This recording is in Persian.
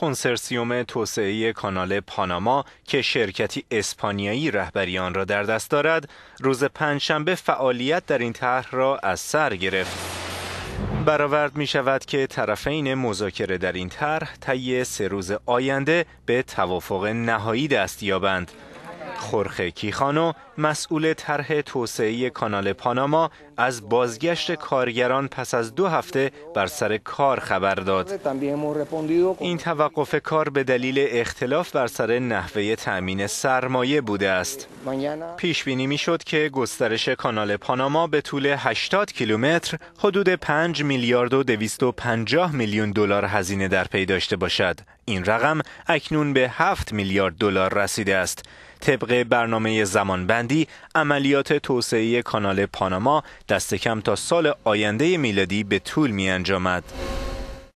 کنسرسیوم توسعه کانال پاناما که شرکتی اسپانیایی رهبری آن را در دست دارد روز پنجشنبه فعالیت در این طرح را از سر گرفت برآورد می شود که طرفین مذاکره در این طرح طی سه روز آینده به توافق نهایی دست یابند خورخه کیخانو مسئول طرح توسعه کانال پاناما از بازگشت کارگران پس از دو هفته بر سر کار خبر داد. این توقف کار به دلیل اختلاف بر سر نحوه تأمین سرمایه بوده است. پیش بینی میشد که گسترش کانال پاناما به طول 80 کیلومتر حدود 5 میلیارد و 250 میلیون دلار هزینه در پی داشته باشد. این رقم اکنون به 7 میلیارد دلار رسیده است. طبق برنامه زمانبندی عملیات توسعه کانال پاناما دست کم تا سال آینده میلادی به طول می انجامد.